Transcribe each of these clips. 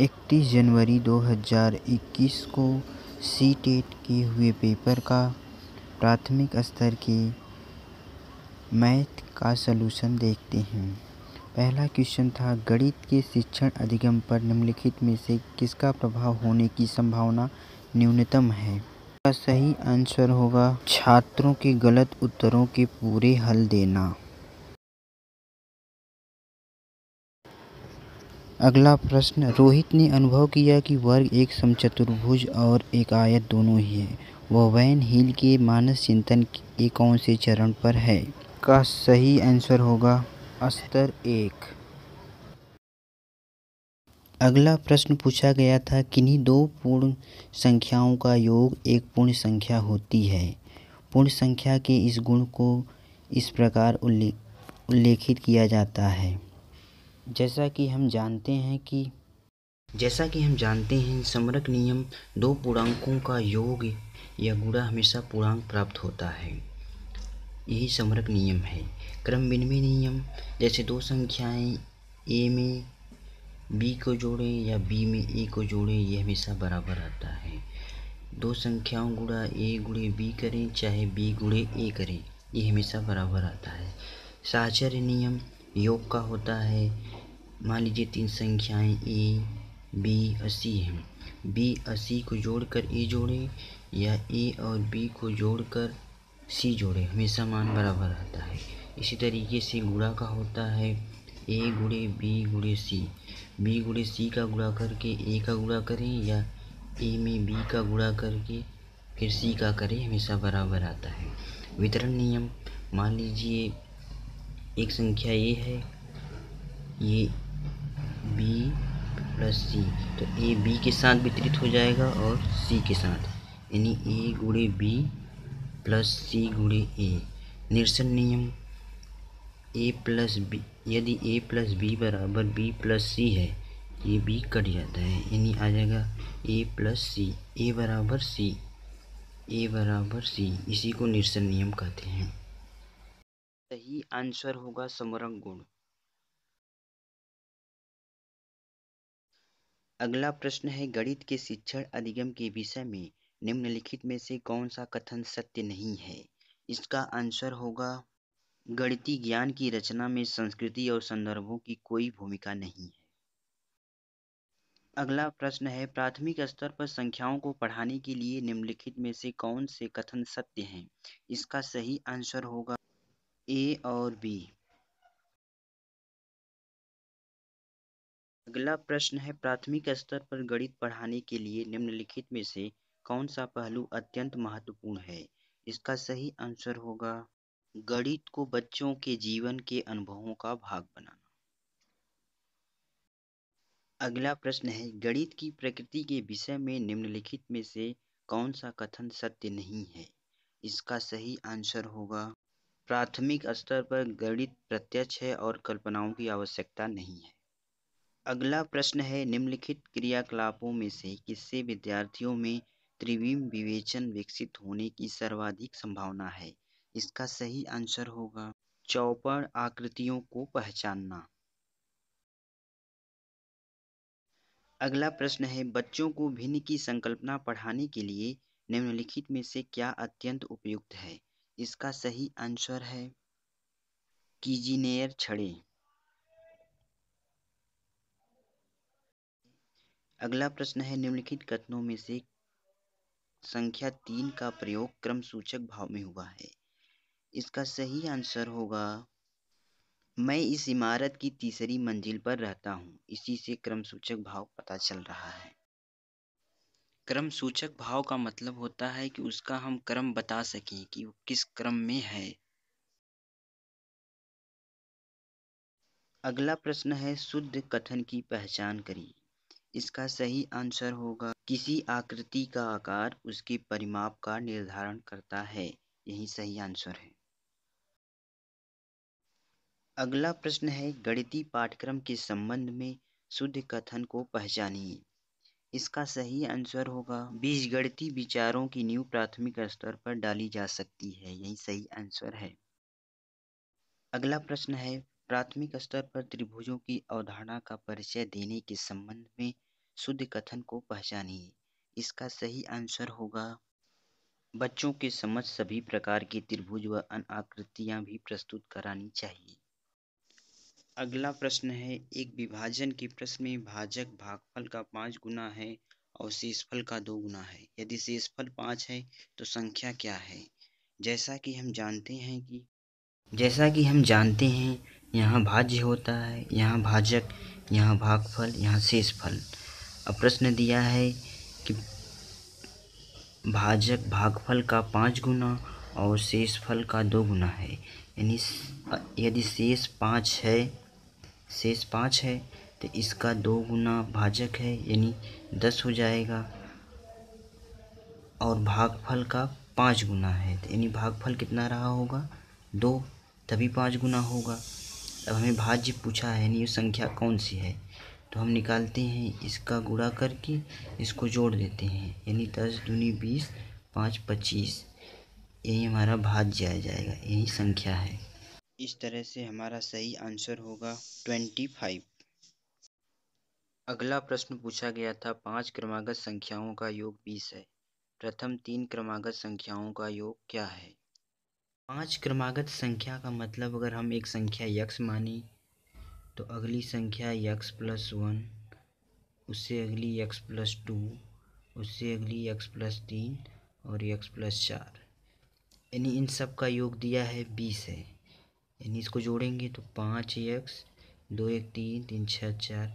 इकतीस जनवरी दो हज़ार इक्कीस को सी टेट के हुए पेपर का प्राथमिक स्तर के मैथ का सलूशन देखते हैं पहला क्वेश्चन था गणित के शिक्षण अधिगम पर निम्नलिखित में से किसका प्रभाव होने की संभावना न्यूनतम है सही आंसर होगा छात्रों के गलत उत्तरों के पूरे हल देना अगला प्रश्न रोहित ने अनुभव किया कि वर्ग एक समचतुर्भुज और एक आयत दोनों ही है वह वैन हील के मानस चिंतन के कौन से चरण पर है का सही आंसर होगा स्तर एक अगला प्रश्न पूछा गया था किन्हीं दो पूर्ण संख्याओं का योग एक पूर्ण संख्या होती है पूर्ण संख्या के इस गुण को इस प्रकार उल्लेखित किया जाता है जैसा कि हम जानते हैं कि जैसा कि हम जानते हैं समरक नियम दो पूर्णांकों का योग या गुणा हमेशा पूर्णांक प्राप्त होता है यही समरक नियम है क्रम विनिमय नियम जैसे दो संख्याएं ए में बी को जोड़ें या बी में ए को जोड़ें यह हमेशा बराबर आता है दो संख्याओं गुड़ा ए गुड़े बी करें चाहे बी गुड़े ए करें ये हमेशा बराबर आता है साचर्य नियम योग का होता है मान लीजिए तीन संख्याएं ए बी और सी हैं बी और सी को जोड़कर ए जोड़ें या ए और बी को जोड़कर सी जोड़ें हमेशा मान बराबर आता है इसी तरीके से गुड़ा का होता है ए गुड़े बी गुड़े सी बी गुड़े सी का गुड़ा करके ए का गुड़ा करें या ए में बी का गुड़ा करके फिर सी का करें हमेशा बराबर आता है वितरण नियम मान लीजिए एक संख्या ए है ये बी प्लस सी तो ए बी के साथ वितरित हो जाएगा और सी के साथ यानी ए गुड़े बी प्लस सी गुड़े ए निरसन नियम ए प्लस बी यदि ए प्लस बी बराबर बी प्लस सी है ये बी कट जाता है यानी आ जाएगा ए प्लस सी ए बराबर सी ए बराबर सी इसी को निरसन नियम कहते हैं सही आंसर होगा समरंग गुण अगला प्रश्न है गणित के शिक्षण अधिगम के विषय में निम्नलिखित में से कौन सा कथन सत्य नहीं है इसका आंसर होगा गणितीय ज्ञान की रचना में संस्कृति और संदर्भों की कोई भूमिका नहीं है अगला प्रश्न है प्राथमिक स्तर पर संख्याओं को पढ़ाने के लिए निम्नलिखित में से कौन से कथन सत्य हैं इसका सही आंसर होगा ए और बी अगला प्रश्न है प्राथमिक स्तर पर गणित पढ़ाने के लिए निम्नलिखित में से कौन सा पहलू अत्यंत महत्वपूर्ण है इसका सही आंसर होगा गणित को बच्चों के जीवन के अनुभवों का भाग बनाना अगला प्रश्न है गणित की प्रकृति के विषय में निम्नलिखित में से कौन सा कथन सत्य नहीं है इसका सही आंसर होगा प्राथमिक स्तर पर गणित प्रत्यक्ष है और कल्पनाओं की आवश्यकता नहीं है अगला प्रश्न है निम्नलिखित क्रियाकलापों में से किससे विद्यार्थियों में त्रिविम विवेचन विकसित होने की सर्वाधिक संभावना है इसका सही आंसर होगा चौपड़ आकृतियों को पहचानना अगला प्रश्न है बच्चों को भिन्न की संकल्पना पढ़ाने के लिए निम्नलिखित में से क्या अत्यंत उपयुक्त है इसका सही आंसर है कीजिनेयर छड़े अगला प्रश्न है निम्नलिखित कथनों में से संख्या तीन का प्रयोग क्रम सूचक भाव में हुआ है इसका सही आंसर होगा मैं इस इमारत की तीसरी मंजिल पर रहता हूँ इसी से क्रम सूचक भाव पता चल रहा है क्रम सूचक भाव का मतलब होता है कि उसका हम क्रम बता सकें कि वो किस क्रम में है अगला प्रश्न है शुद्ध कथन की पहचान करें इसका सही आंसर होगा किसी आकृति का आकार उसके परिमाप का निर्धारण करता है यही सही आंसर है अगला प्रश्न है गणितीय पाठ्यक्रम के संबंध में शुद्ध कथन को पहचानिए इसका सही आंसर होगा बीज गणितीय विचारों की नींव प्राथमिक स्तर पर डाली जा सकती है यही सही आंसर है अगला प्रश्न है प्राथमिक स्तर पर त्रिभुजों की अवधारणा का परिचय देने के संबंध में शुद्ध कथन को पहचानिए इसका सही आंसर होगा बच्चों के समझ सभी प्रकार के त्रिभुज व अन्य आकृतियां भी प्रस्तुत करानी चाहिए अगला प्रश्न है एक विभाजन के प्रश्न में भाजक भागफल का पाँच गुना है और शेषफल का दो गुना है यदि शेषफल पाँच है तो संख्या क्या है जैसा कि हम जानते हैं कि जैसा कि हम जानते हैं यहाँ भाज्य होता है यहाँ भाजक यहाँ भागफल यहाँ शेषफल अब प्रश्न दिया है कि भाजक भागफल का पाँच गुना और शेषफल का दो गुना है यानी यदि शेष पाँच है शेष पाँच है तो इसका दो गुना भाजक है यानी दस हो जाएगा और भागफल का पाँच गुना है तो यानी भागफल कितना रहा होगा दो तभी पाँच गुना होगा अब हमें भाज्य पूछा है यानी संख्या कौन सी है तो हम निकालते हैं इसका गुड़ा करके इसको जोड़ देते हैं यानी दस दूनी बीस पाँच पच्चीस यही हमारा भाज्य आ जाएगा यही संख्या है इस तरह से हमारा सही आंसर होगा ट्वेंटी फाइव अगला प्रश्न पूछा गया था पांच क्रमागत संख्याओं का योग बीस है प्रथम तीन क्रमागत संख्याओं का योग क्या है पाँच क्रमागत संख्या का मतलब अगर हम एक संख्या यक्स मानी तो अगली संख्या यक्स प्लस वन उससे अगली यक्स प्लस टू उससे अगली यक्स प्लस तीन और यक्स प्लस चार यानी इन सब का योग दिया है बीस है यानी इसको जोड़ेंगे तो पाँच यक्स दो एक तीन तीन छः चार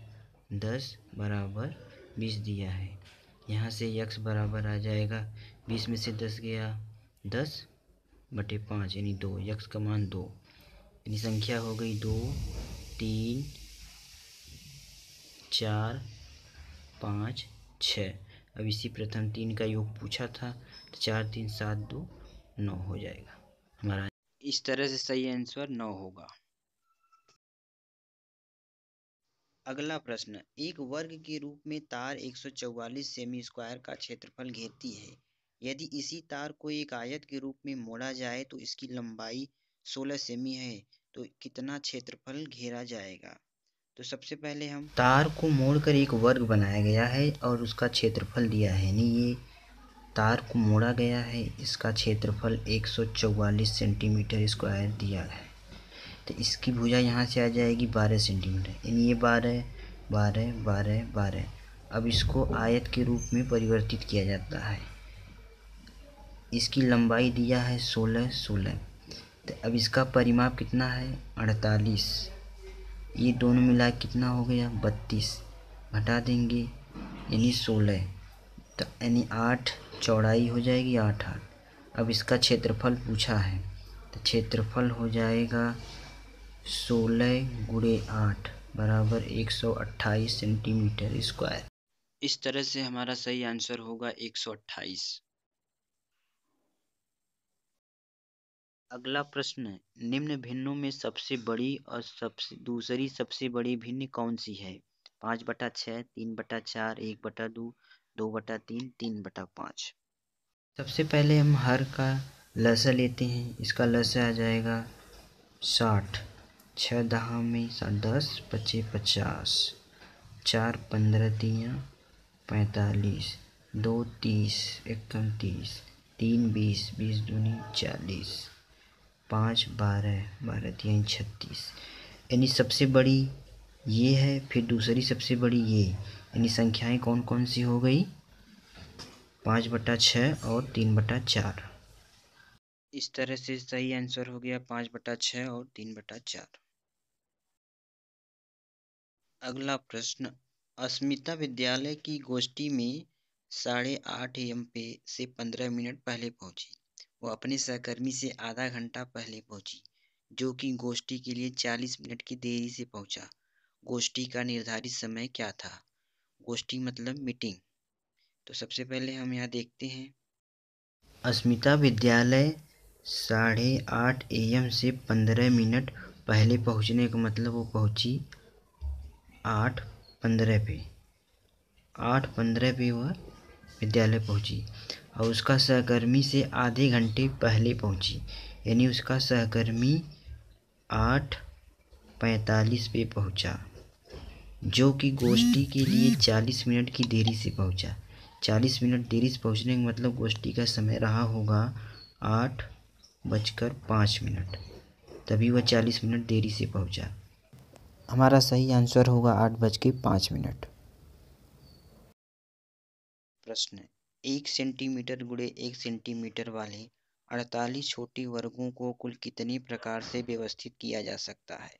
दस बराबर बीस दिया है यहाँ से यक्स बराबर आ जाएगा बीस में से दस गया दस बटे पाँच यानी दो यक्स का मान दो यानी संख्या हो गई दो तीन चार पाँच छः अब इसी प्रथम तीन का योग पूछा था तो चार तीन सात दो नौ हो जाएगा हमारा इस तरह से सही आंसर नौ होगा अगला प्रश्न एक वर्ग के रूप में तार 144 सेमी स्क्वायर का क्षेत्रफल घेरती है यदि इसी तार को एक आयत के रूप में मोड़ा जाए तो इसकी लंबाई 16 सेमी है तो कितना क्षेत्रफल घेरा जाएगा तो सबसे पहले हम तार को मोड़कर एक वर्ग बनाया गया है और उसका क्षेत्रफल दिया है यानी ये तार को मोड़ा गया है इसका क्षेत्रफल 144 सेंटीमीटर स्क्वायर दिया है तो इसकी भुजा यहाँ से आ जाएगी 12 सेंटीमीटर यानी ये 12 बारह बारह बारह अब इसको आयत के रूप में परिवर्तित किया जाता है इसकी लंबाई दिया है सोलह सोलह तो अब इसका परिमाप कितना है अड़तालीस ये दोनों मिला कितना हो गया बत्तीस घटा देंगे यानी सोलह तो यानी आठ चौड़ाई हो जाएगी आठ आठ अब इसका क्षेत्रफल पूछा है तो क्षेत्रफल हो जाएगा सोलह गुड़े आठ बराबर एक सौ अट्ठाईस सेंटीमीटर स्क्वायर इस तरह से हमारा सही आंसर होगा एक सौ अट्ठाईस अगला प्रश्न निम्न भिन्नों में सबसे बड़ी और सबसे दूसरी सबसे बड़ी भिन्न कौन सी है पाँच बटा छः तीन बटा चार एक बटा दो दो बटा तीन तीन बटा पाँच सबसे पहले हम हर का लसा लेते हैं इसका लसा आ जाएगा साठ छः दह में साठ दस पच्चीस पचास चार पंद्रह तिया पैंतालीस दो तीस एक तीस तीन बीस बीस दूनी चालीस पाँच बारह बारह तीन छत्तीस यानी सबसे बड़ी ये है फिर दूसरी सबसे बड़ी ये यानी संख्याएं कौन कौन सी हो गई पाँच बटा छः और तीन बटा चार इस तरह से सही आंसर हो गया पाँच बटा छः और तीन बटा चार अगला प्रश्न अस्मिता विद्यालय की गोष्ठी में साढ़े आठ एम पे से पंद्रह मिनट पहले पहुंची वह अपने सहकर्मी से आधा घंटा पहले पहुंची जो कि गोष्ठी के लिए चालीस मिनट की देरी से पहुंचा गोष्ठी का निर्धारित समय क्या था गोष्ठी मतलब मीटिंग तो सबसे पहले हम यहाँ देखते हैं अस्मिता विद्यालय साढ़े आठ ए एम से पंद्रह मिनट पहले पहुँचने का मतलब वो पहुँची आठ पंद्रह पे आठ पंद्रह पे वह विद्यालय पहुँची और उसका सहकर्मी से आधे घंटे पहले पहुंची यानी उसका सहकर्मी आठ पैंतालीस पे पहुंचा जो कि गोष्ठी के लिए चालीस मिनट की देरी से पहुंचा चालीस मिनट देरी से पहुंचने का मतलब गोष्ठी का समय रहा होगा आठ बजकर पाँच मिनट तभी वह चालीस मिनट देरी से पहुंचा हमारा सही आंसर होगा आठ बज के पाँच मिनट प्रश्न एक सेंटीमीटर गुड़े एक सेंटीमीटर वाले अड़तालीस छोटी वर्गों को कुल कितने प्रकार से व्यवस्थित किया जा सकता है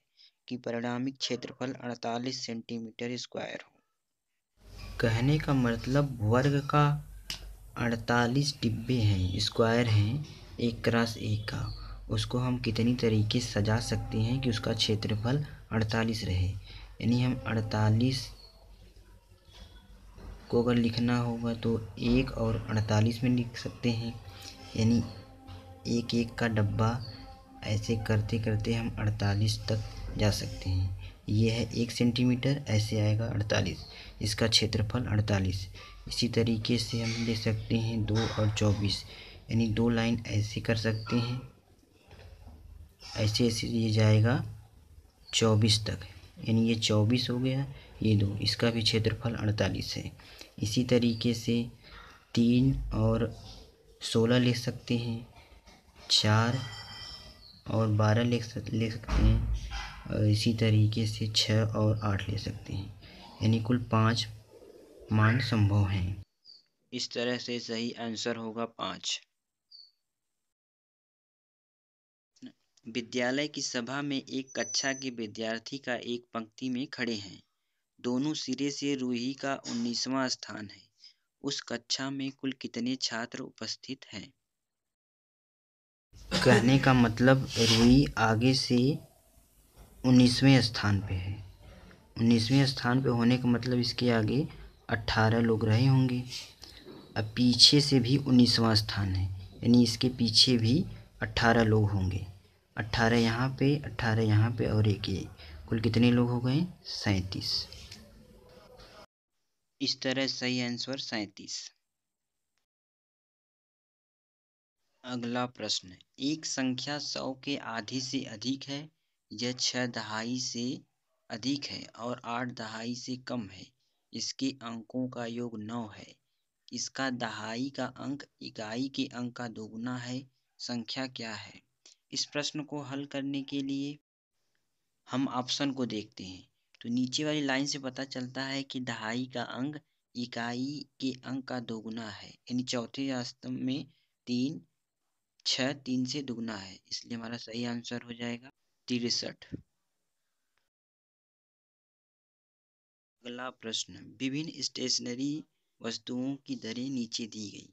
कि परिणामिक क्षेत्रफल अड़तालीस सेंटीमीटर स्क्वायर हो कहने का मतलब वर्ग का अड़तालीस डिब्बे हैं स्क्वायर हैं एक क्रॉस एक का उसको हम कितनी तरीके से सजा सकते हैं कि उसका क्षेत्रफल अड़तालीस रहे यानी हम अड़तालीस को अगर लिखना होगा तो एक और अड़तालीस में लिख सकते हैं यानी एक एक का डब्बा ऐसे करते करते हम अड़तालीस तक जा सकते हैं यह है एक सेंटीमीटर ऐसे आएगा अड़तालीस इसका क्षेत्रफल अड़तालीस इसी तरीके से हम ले सकते हैं दो और चौबीस यानी दो लाइन ऐसे कर सकते हैं ऐसे ऐसे ये जाएगा चौबीस तक यानी ये चौबीस हो गया ये दो इसका भी क्षेत्रफल अड़तालीस है इसी तरीके से तीन और सोलह ले सकते हैं चार और बारह ले सक ले सकते हैं और इसी तरीके से छः और आठ ले सकते हैं यानी कुल पाँच मान संभव हैं इस तरह से सही आंसर होगा पाँच विद्यालय की सभा में एक कक्षा के विद्यार्थी का एक पंक्ति में खड़े हैं दोनों सिरे से रूही का उन्नीसवां स्थान है उस कक्षा में कुल कितने छात्र उपस्थित हैं कहने का मतलब रूही आगे से उन्नीसवें स्थान पे है उन्नीसवें स्थान पे होने का मतलब इसके आगे अट्ठारह लोग रहे होंगे अब पीछे से भी उन्नीसवां स्थान है यानी इसके पीछे भी अट्ठारह लोग होंगे अट्ठारह यहाँ पे अट्ठारह यहाँ पे और एक ये कुल कितने लोग हो गए सैंतीस इस तरह सही आंसर सैतीस अगला प्रश्न एक संख्या सौ के आधे से अधिक है यह छह दहाई से अधिक है और आठ दहाई से कम है इसके अंकों का योग नौ है इसका दहाई का अंक इकाई के अंक का दोगुना है संख्या क्या है इस प्रश्न को हल करने के लिए हम ऑप्शन को देखते हैं तो नीचे वाली लाइन से पता चलता है कि दहाई का अंग इकाई के अंग का दोगुना है यानी चौथे स्तंभ में तीन छ तीन से दोगुना है इसलिए हमारा सही आंसर हो जाएगा तिरसठ अगला प्रश्न विभिन्न स्टेशनरी वस्तुओं की दरें नीचे दी गई है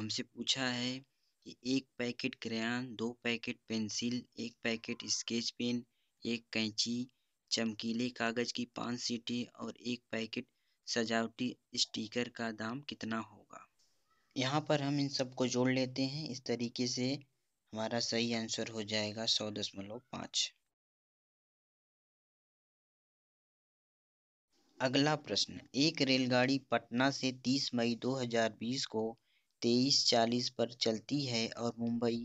हमसे पूछा है कि एक पैकेट क्रेयान दो पैकेट पेंसिल एक पैकेट स्केच पेन एक कैंची चमकीले कागज़ की पाँच सीटें और एक पैकेट सजावटी स्टीकर का दाम कितना होगा यहाँ पर हम इन सबको जोड़ लेते हैं इस तरीके से हमारा सही आंसर हो जाएगा सौ दशमलव पाँच अगला प्रश्न एक रेलगाड़ी पटना से 30 मई 2020 को 23:40 पर चलती है और मुंबई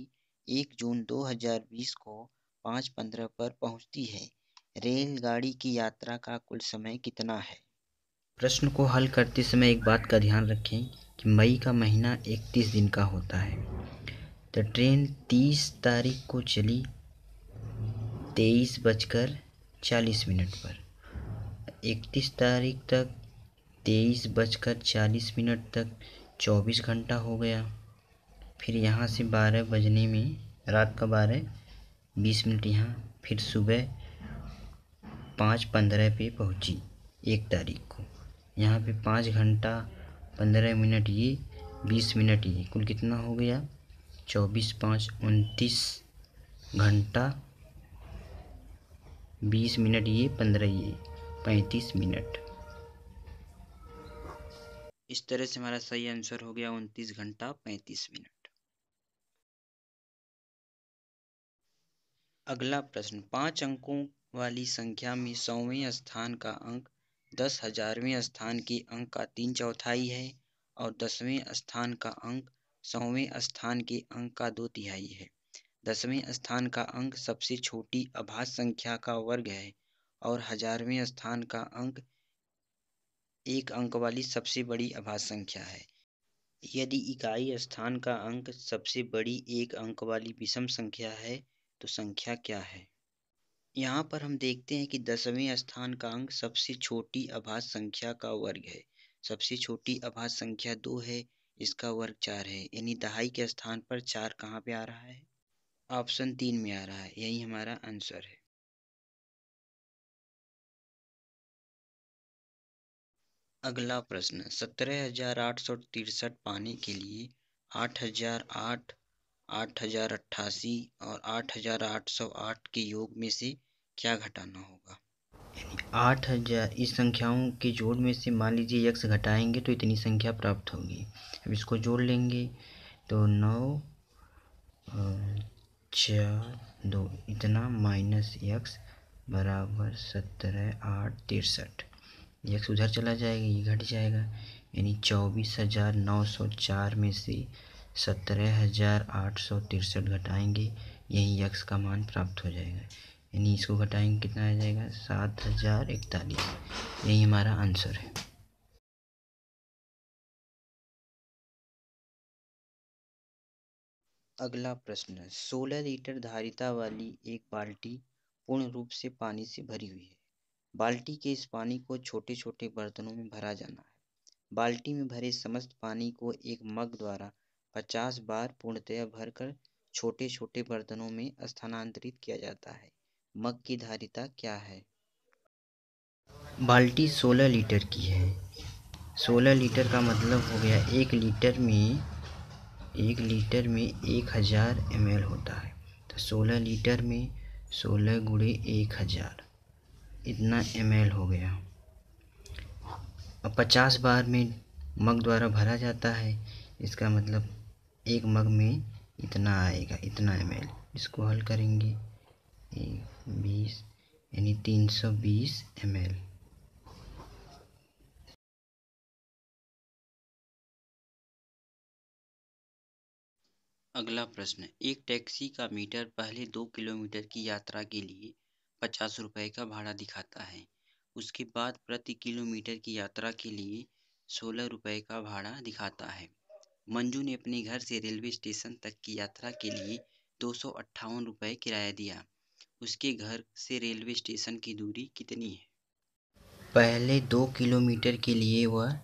1 जून 2020 को 5:15 पर पहुंचती है रेलगाड़ी की यात्रा का कुल समय कितना है प्रश्न को हल करते समय एक बात का ध्यान रखें कि मई का महीना इकतीस दिन का होता है तो ट्रेन तीस तारीख को चली तेईस बजकर चालीस मिनट पर इकतीस तारीख तक तेईस बजकर चालीस मिनट तक चौबीस घंटा हो गया फिर यहाँ से बारह बजने में रात का बारह बीस मिनट यहाँ फिर सुबह पाँच पंद्रह पे पहुंची एक तारीख को यहाँ पे पाँच घंटा पंद्रह मिनट ये बीस मिनट ये कुल कितना हो गया चौबीस पाँच उनतीस घंटा बीस मिनट ये पंद्रह ये पैंतीस मिनट इस तरह से हमारा सही आंसर हो गया उनतीस घंटा पैंतीस मिनट अगला प्रश्न पांच अंकों वाली संख्या में सौवें स्थान का अंक दस हज़ारवें स्थान के अंक का तीन चौथाई है और दसवें स्थान का अंक सौवें स्थान के अंक का दो तिहाई है दसवें स्थान का अंक सबसे छोटी अभाज्य संख्या का वर्ग है और हज़ारवें स्थान का अंक एक अंक वाली सबसे बड़ी अभाज्य संख्या है यदि इकाई स्थान का अंक सबसे बड़ी एक अंक वाली विषम संख्या है तो संख्या क्या है यहाँ पर हम देखते हैं कि दसवें स्थान का अंक सबसे छोटी अभाज्य संख्या का वर्ग है सबसे छोटी अभाज्य संख्या दो है इसका वर्ग चार है यानी दहाई के स्थान पर चार कहाँ पे आ रहा है ऑप्शन तीन में आ रहा है यही हमारा आंसर है अगला प्रश्न सत्रह हजार आठ सौ तिरसठ पाने के लिए आठ हजार आठ आठ हज़ार अट्ठासी और आठ हज़ार आठ सौ आठ के योग में से क्या घटाना होगा यानी आठ हज़ार इस संख्याओं के जोड़ में से मान लीजिए यक्स घटाएंगे तो इतनी संख्या प्राप्त होगी अब इसको जोड़ लेंगे तो नौ चार दो इतना माइनस यक्स बराबर सत्रह आठ तिरसठ यक्स उधर चला जाएगा ये घट जाएगा यानी चौबीस हज़ार नौ सौ चार में से सत्रह हज़ार आठ सौ तिरसठ घटाएंगे यही यक्स का मान प्राप्त हो जाएगा यानी इसको घटाएंगे कितना आ जाएगा सात हज़ार इकतालीस यही हमारा आंसर है अगला प्रश्न सोलह लीटर धारिता वाली एक बाल्टी पूर्ण रूप से पानी से भरी हुई है बाल्टी के इस पानी को छोटे छोटे बर्तनों में भरा जाना है बाल्टी में भरे समस्त पानी को एक मग द्वारा पचास बार पूर्णतया भरकर छोटे छोटे बर्तनों में स्थानांतरित किया जाता है मग की धारिता क्या है बाल्टी सोलह लीटर की है सोलह लीटर का मतलब हो गया एक लीटर में एक लीटर में एक हज़ार एम होता है तो सोलह लीटर में सोलह गुड़े एक हज़ार इतना एम हो गया अब पचास बार में मग द्वारा भरा जाता है इसका मतलब एक मग में इतना आएगा इतना एम इसको हल करेंगे एक बीस यानी तीन सौ बीस एम अगला प्रश्न एक टैक्सी का मीटर पहले दो किलोमीटर की यात्रा के लिए पचास रुपये का भाड़ा दिखाता है उसके बाद प्रति किलोमीटर की यात्रा के लिए सोलह रुपये का भाड़ा दिखाता है मंजू ने अपने घर से रेलवे स्टेशन तक की यात्रा के लिए दो सौ अट्ठावन रुपये किराया दिया उसके घर से रेलवे स्टेशन की दूरी कितनी है पहले दो किलोमीटर के लिए वह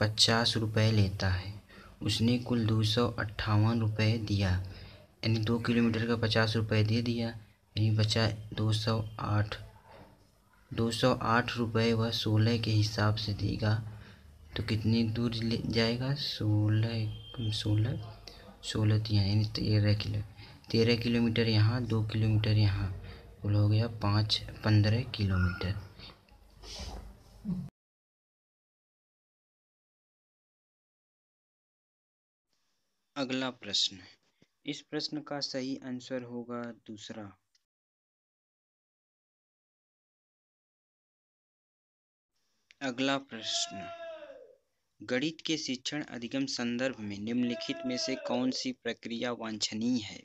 पचास रुपये लेता है उसने कुल दो सौ अट्ठावन रुपये दिया यानी दो किलोमीटर का पचास रुपये दे दिया यानी बचा दो सौ आठ दो सौ आठ रुपये वह सोलह के हिसाब से देगा तो कितनी दूर जाएगा सोलह सोलह सोलह यहाँ यानी तेरह किलो तेरह किलोमीटर यहाँ दो किलोमीटर यहाँ कुल हो गया पाँच पंद्रह किलोमीटर अगला प्रश्न इस प्रश्न का सही आंसर होगा दूसरा अगला प्रश्न गणित के शिक्षण अधिगम संदर्भ में निम्नलिखित में से कौन सी प्रक्रिया वांछनीय है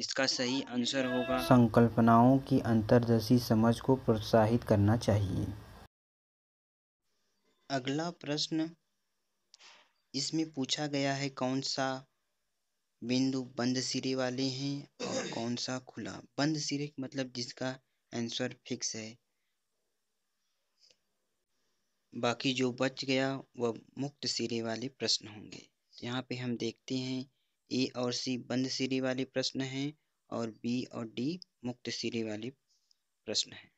इसका सही आंसर होगा संकल्पनाओं की अंतर्दशी समझ को प्रोत्साहित करना चाहिए अगला प्रश्न इसमें पूछा गया है कौन सा बिंदु बंद सिरे वाले हैं और कौन सा खुला बंद सिरे मतलब जिसका आंसर फिक्स है बाकी जो बच गया वह मुक्त सिरे वाले प्रश्न होंगे यहाँ पे हम देखते हैं ए और सी बंद सिरे वाले प्रश्न हैं और बी और डी मुक्त सिरे वाले प्रश्न हैं